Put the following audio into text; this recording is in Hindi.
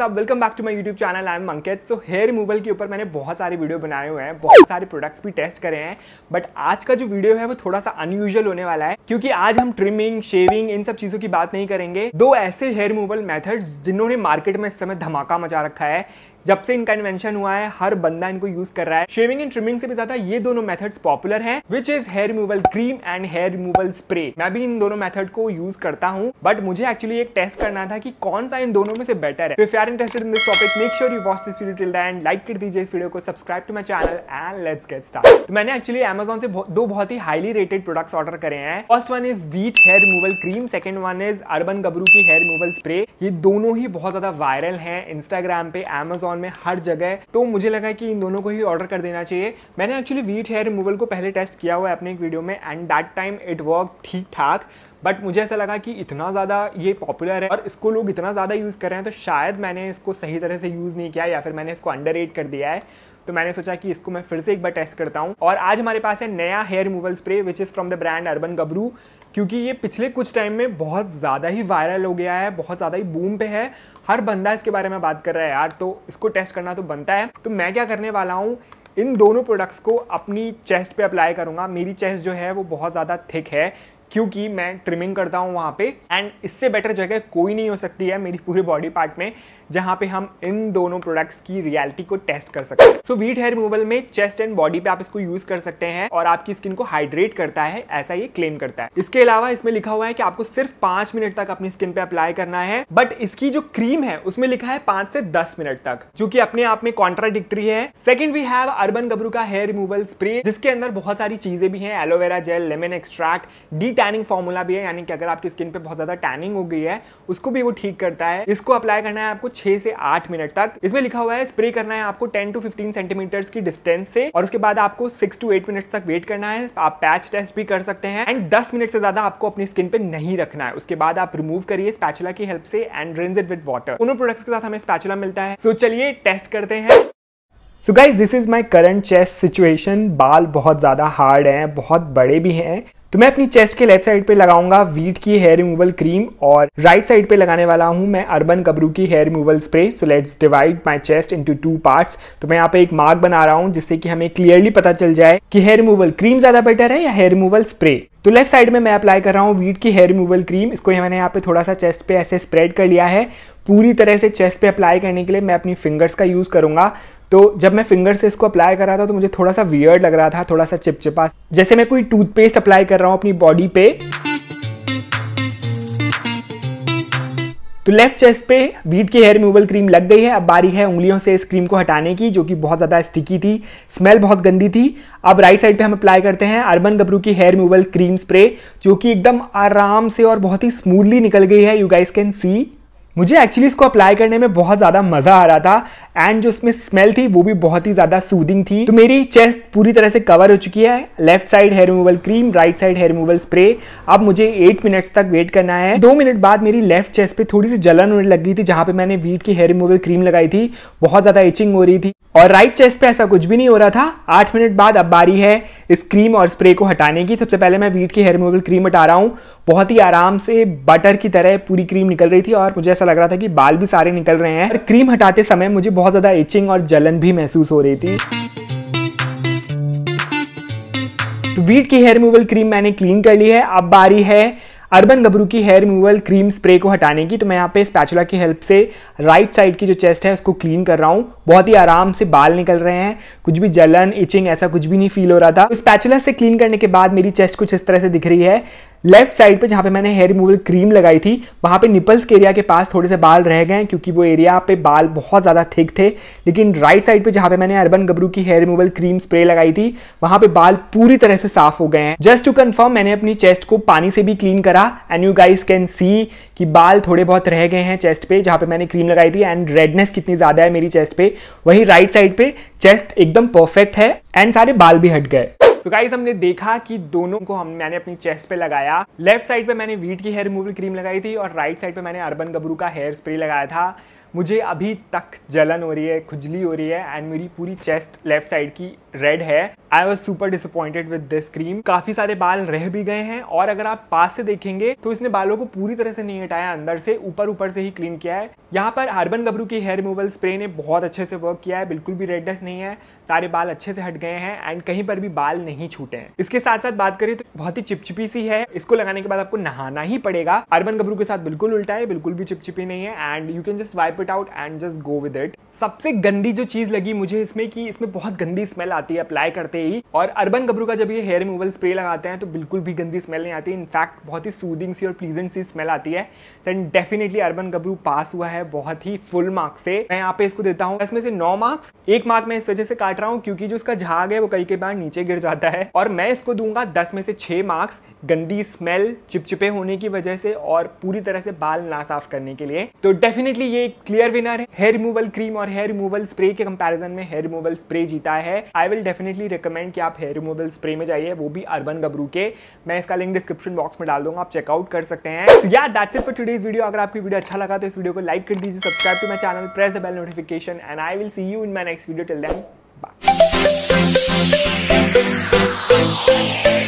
WhatsApp welcome back to my YouTube channel I am Ankit so hair removal के ऊपर मैंने बहुत सारे वीडियो बनाए हुए हैं बहुत सारे प्रोडक्ट्स भी टेस्ट करे हैं बट आज का जो वीडियो है वो थोड़ा सा अनयूजल होने वाला है क्योंकि आज हम ट्रिमिंग शेविंग इन सब चीज़ों की बात नहीं करेंगे दो ऐसे हेयर रिमूवल मेथड्स जिन्होंने मार्केट में इस समय धमाका मचा रखा है जब से इनका इन्वेंशन हुआ है हर बंदा इनको यूज कर रहा है शेविंग एंड ट्रिमिंग से भी ज्यादा ये दोनों मेथड्स पॉपुलर हैं which is hair removal cream and hair removal spray मैं भी इन दोनों मेथड को यूज करता हूँ बट मुझे एक्चुअली एक टेस्ट करना था कि कौन सा इन दोनों में से बेटर है so वीडियो इस वीडियो को subscribe to my channel and let's get start तो मैंने एक्चुअली अमेजोन से दो बहुत ही हाईली रेटेड प्रोडक्ट्स ऑर्डर करे हैं first one is Veet hair removal cream second one is Urban Gabru की हेयर रिमूवल स्प्रे ये दोनों ही बहुत ज्यादा वायरल हैं इंस्टाग्राम पे एमेजोन अमेजोन में हर जगह तो मुझे लगा कि इन दोनों को ही ऑर्डर कर देना चाहिए मैंने एक्चुअली वीट हेयर रिमूवल को पहले टेस्ट किया हुआ है अपने एक वीडियो में and that time it work ठीक ठाक बट मुझे ऐसा लगा कि इतना ज़्यादा ये पॉपुलर है और इसको लोग इतना ज़्यादा यूज़ कर रहे हैं तो शायद मैंने इसको सही तरह से यूज़ नहीं किया या फिर मैंने इसको अंडर कर दिया है तो मैंने सोचा कि इसको मैं फिर से एक बार टेस्ट करता हूँ और आज हमारे पास है नया hair removal spray which is from the brand Urban Gabru क्योंकि ये पिछले कुछ टाइम में बहुत ज़्यादा ही वायरल हो गया है बहुत ज़्यादा ही बूम पे है हर बंदा इसके बारे में बात कर रहा है यार तो इसको टेस्ट करना तो बनता है तो मैं क्या करने वाला हूँ इन दोनों प्रोडक्ट्स को अपनी चेस्ट पे अप्लाई करूँगा मेरी चेस्ट जो है वो बहुत ज़्यादा थिक है क्योंकि मैं ट्रिमिंग करता हूँ वहाँ पे एंड इससे बेटर जगह कोई नहीं हो सकती है मेरी पूरे बॉडी पार्ट में जहाँ पे हम इन दोनों प्रोडक्ट्स की रियलिटी को टेस्ट कर सकते हैं सो वीट हेयर रिमूवल में चेस्ट एंड बॉडी पे आप इसको यूज कर सकते हैं और आपकी स्किन को हाइड्रेट करता है ऐसा ये क्लेम करता है इसके अलावा इसमें लिखा हुआ है कि आपको सिर्फ पांच मिनट तक अपनी स्किन पे अप्लाई करना है बट इसकी जो क्रीम है उसमें लिखा है पांच से दस मिनट तक जो की अपने आप में कॉन्ट्राडिक्टी है second we have Urban Gabru का हेयर रिमूवल स्प्रे जिसके अंदर बहुत सारी चीजें भी हैं aloe vera gel lemon extract de tanning formula भी है यानी कि अगर आपकी स्किन पे बहुत ज़्यादा टैनिंग हो गई है उसको भी वो ठीक करता है इसको अप्लाई करना है आपको छह से आठ मिनट तक इसमें लिखा हुआ है स्प्रे करना है आपको टेन टू फिफ्टीन सेंटीमीटर की डिस्टेंस से और उसके बाद आपको सिक्स टू एट मिनट तक वेट करना है आप पैच टेस्ट भी कर सकते हैं एंड दस मिनट से ज़्यादा आपको अपनी स्किन पे नहीं रखना है उसके बाद आप रिमूव करिए स्पैचुला की हेल्प से and rinse it with water उन प्रोडक्ट्स के साथ हमें स्पैचुला मिलता है सो so, चलिए टेस्ट करते हैं so guys this is my current chest situation बाल बहुत ज़्यादा हार्ड हैं बहुत बड़े भी हैं तो मैं अपनी चेस्ट के लेफ्ट साइड पे लगाऊंगा वीट की हेयर रिमूवल क्रीम और राइट साइड पे लगाने वाला हूं मैं अर्बन कबरू की hair removal spray so let's divide my chest into two parts तो मैं यहाँ पे एक मार्क बना रहा हूं जिससे कि हमें क्लियरली पता चल जाए कि हेयर रिमूवल क्रीम ज्यादा बेटर है या हेयर रिमूवल स्प्रे तो लेफ्ट साइड में मैं अप्लाई कर रहा हूँ वीट की हेयर रिमूवल क्रीम इसको मैंने यहाँ पे थोड़ा सा चेस्ट पे ऐसे स्प्रेड कर लिया है पूरी तरह से चेस्ट पे अप्लाई करने के लिए मैं अपनी फिंगर्स का यूज़ करूंगा तो जब मैं फिंगर से इसको अप्लाई कर रहा था तो मुझे थोड़ा सा वियर्ड लग रहा था थोड़ा सा चिपचिपा जैसे मैं कोई टूथपेस्ट अप्लाई कर रहा हूँ अपनी बॉडी पे तो लेफ्ट चेस्ट पे बीट की हेयर रिमूवल क्रीम लग गई है अब बारी है उंगलियों से इस क्रीम को हटाने की जो कि बहुत ज़्यादा स्टिकी थी स्मेल बहुत गंदी थी अब राइट साइड पे हम अप्लाई करते हैं अर्बन गबरू की हेयर रिमूवल क्रीम स्प्रे जो कि एकदम आराम से और बहुत ही स्मूथली निकल गई है यू गाइस कैन सी मुझे एक्चुअली इसको अप्लाई करने में बहुत ज़्यादा मज़ा आ रहा था एंड जो उसमें स्मेल थी वो भी बहुत ही ज़्यादा सूदिंग थी तो मेरी चेस्ट पूरी तरह से कवर हो चुकी है left side hair removal cream right side hair removal spray अब मुझे एट मिनट्स तक वेट करना है दो मिनट बाद मेरी लेफ्ट चेस्ट पे थोड़ी सी जलन होने लग गई थी जहां पे मैंने वीट की हेयर रिमूवल क्रीम लगाई थी बहुत ज़्यादा इचिंग हो रही थी और राइट चेस्ट पे ऐसा कुछ भी नहीं हो रहा था आठ मिनट बाद अब बारी है इस क्रीम और स्प्रे को हटाने की सबसे पहले मैं वीट की हेयर रिमूवल क्रीम हटा रहा हूँ बहुत ही आराम से बटर की तरह पूरी क्रीम निकल रही थी और मुझे ऐसा लग रहा था कि बाल भी सारे निकल रहे हैं और क्रीम हटाते समय मुझे बहुत बहुत ज़्यादा इचिंग और जलन भी महसूस हो रही थी तो वीट की हेयर रिमूवल क्रीम मैंने क्लीन कर ली है अब बारी है अर्बन गबरू की हेयर रिमूवल क्रीम स्प्रे को हटाने की तो मैं यहाँ पे स्पैचुला की हेल्प से राइट साइड की जो चेस्ट है उसको क्लीन कर रहा हूँ बहुत ही आराम से बाल निकल रहे हैं कुछ भी जलन इचिंग ऐसा कुछ भी नहीं फील हो रहा था तो स्पैचुला से क्लीन करने के बाद मेरी चेस्ट कुछ इस तरह से दिख रही है लेफ्ट साइड पे जहाँ पे मैंने हेयर रिमूवल क्रीम लगाई थी वहाँ पे निपल्स के एरिया के पास थोड़े से बाल रह गए क्योंकि वो एरिया पे बाल बहुत ज़्यादा थिक थे लेकिन राइट साइड पे जहाँ पे मैंने अर्बन गबरू की हेयर रिमूवल क्रीम स्प्रे लगाई थी वहाँ पे बाल पूरी तरह से साफ हो गए हैं जस्ट टू कन्फर्म मैंने अपनी चेस्ट को पानी से भी क्लीन करा and you guys can see कि बाल थोड़े बहुत रह गए हैं चेस्ट पे जहाँ पे मैंने क्रीम लगाई थी एंड रेडनेस कितनी ज़्यादा है मेरी चेस्ट पे वहीं राइट साइड पे चेस्ट एकदम परफेक्ट है एंड सारे बाल भी हट गए तो गाइज हमने देखा कि दोनों को हम मैंने अपनी चेस्ट पे लगाया लेफ्ट साइड पे मैंने वीट की हेयर रिमूवल क्रीम लगाई थी और राइट साइड पे मैंने अर्बन गबरू का हेयर स्प्रे लगाया था मुझे अभी तक जलन हो रही है खुजली हो रही है एंड मेरी पूरी चेस्ट लेफ्ट साइड की रेड है I was super disappointed with this cream काफी सारे बाल रह भी गए हैं और अगर आप पास से देखेंगे तो इसने बालों को पूरी तरह से नहीं हटाया अंदर से ऊपर ऊपर से ही क्लीन किया है यहाँ पर हार्बन गबरू की हेयर रिमूवल स्प्रे ने बहुत अच्छे से वर्क किया है बिल्कुल भी रेडनेस नहीं है सारे बाल अच्छे से हट गए हैं एंड कहीं पर भी बाल नहीं छूटे हैं इसके साथ साथ बात करें तो बहुत ही चिपचिपी सी है इसको लगाने के बाद आपको नहाना ही पड़ेगा अर्बन गबरू के साथ बिल्कुल उल्टा है बिल्कुल भी चिपचिपी नहीं है and you can just wipe it out and just go with it सबसे गंदी जो चीज लगी मुझे इसमें कि इसमें बहुत गंदी स्मेल आती है अप्लाई करते से ही और अर्बन गबरू का जब ये हेयर रिमूवल स्प्रे लगाते हैं तो बिल्कुल भी गंदी स्मेल नहीं आती इनफैक्ट बहुत ही सूदिंग सी और प्लीजेंट सी स्मेल आती है then definitely Urban Gabru pass हुआ है बहुत ही फुल मार्क्स से मैं यहाँ पे इसको देता हूँ इसमें से नौ मार्क्स एक मार्क मैं इस वजह से काट रहा हूँ क्योंकि जो इसका झाग है वो कई कई बार नीचे गिर जाता है और मैं इसको दूंगा दस में से छह मार्क्स गंदी स्मेल चिपचिपे होने की वजह से और पूरी तरह से बाल ना साफ करने के लिए तो डेफिनेटली ये क्लियर विनर है हेयर रिमूवल क्रीम और हेयर रिमूवल स्प्रे के कंपैरिजन में हेयर रिमूवल स्प्रे जीता है I will definitely recommend recommend कि आप हेयर रिमूवल स्प्रे में जाइए वो भी अर्बन गबरू के मैं इसका लिंक डिस्क्रिप्शन बॉक्स में डाल दूंगा आप चेकआउट कर सकते हैं या that's it for today's video अगर आपकी वीडियो अच्छा लगा तो इस वीडियो को लाइक कर दीजिए subscribe to my channel press the bell notification and I will see you in my next video till then bye